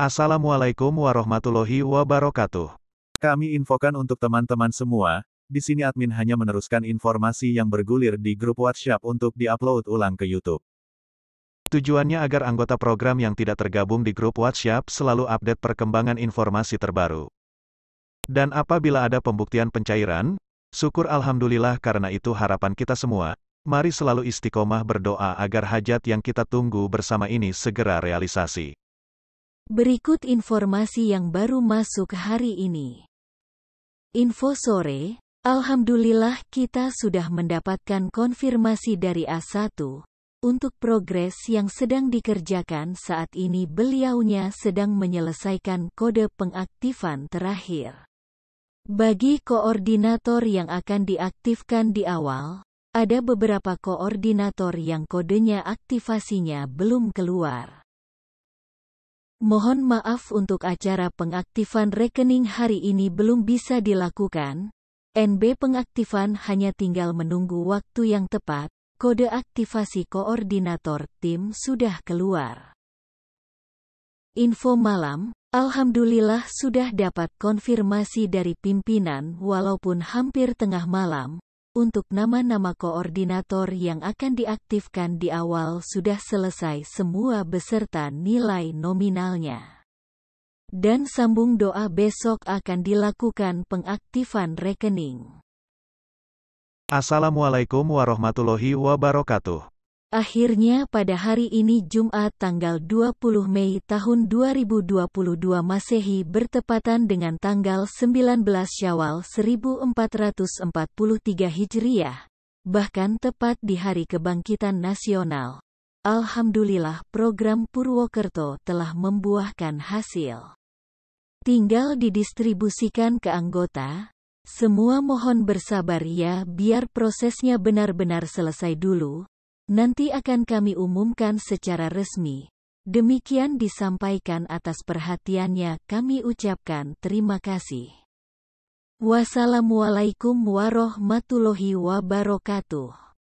Assalamualaikum warahmatullahi wabarakatuh. Kami infokan untuk teman-teman semua, di sini admin hanya meneruskan informasi yang bergulir di grup WhatsApp untuk diupload ulang ke YouTube. Tujuannya agar anggota program yang tidak tergabung di grup WhatsApp selalu update perkembangan informasi terbaru. Dan apabila ada pembuktian pencairan, syukur alhamdulillah karena itu harapan kita semua. Mari selalu istiqomah berdoa agar hajat yang kita tunggu bersama ini segera realisasi. Berikut informasi yang baru masuk hari ini. Info sore, Alhamdulillah kita sudah mendapatkan konfirmasi dari A1, untuk progres yang sedang dikerjakan saat ini beliaunya sedang menyelesaikan kode pengaktifan terakhir. Bagi koordinator yang akan diaktifkan di awal, ada beberapa koordinator yang kodenya aktivasinya belum keluar. Mohon maaf untuk acara pengaktifan rekening hari ini belum bisa dilakukan. NB pengaktifan hanya tinggal menunggu waktu yang tepat. Kode aktivasi koordinator tim sudah keluar. Info malam, Alhamdulillah sudah dapat konfirmasi dari pimpinan walaupun hampir tengah malam, untuk nama-nama koordinator yang akan diaktifkan di awal sudah selesai semua beserta nilai nominalnya. Dan sambung doa besok akan dilakukan pengaktifan rekening. Assalamualaikum warahmatullahi wabarakatuh. Akhirnya pada hari ini Jumat tanggal 20 Mei tahun 2022 Masehi bertepatan dengan tanggal 19 Syawal 1443 Hijriah, bahkan tepat di hari kebangkitan nasional. Alhamdulillah program Purwokerto telah membuahkan hasil. Tinggal didistribusikan ke anggota, semua mohon bersabar ya biar prosesnya benar-benar selesai dulu, Nanti akan kami umumkan secara resmi. Demikian disampaikan atas perhatiannya, kami ucapkan terima kasih. Wassalamualaikum warahmatullahi wabarakatuh.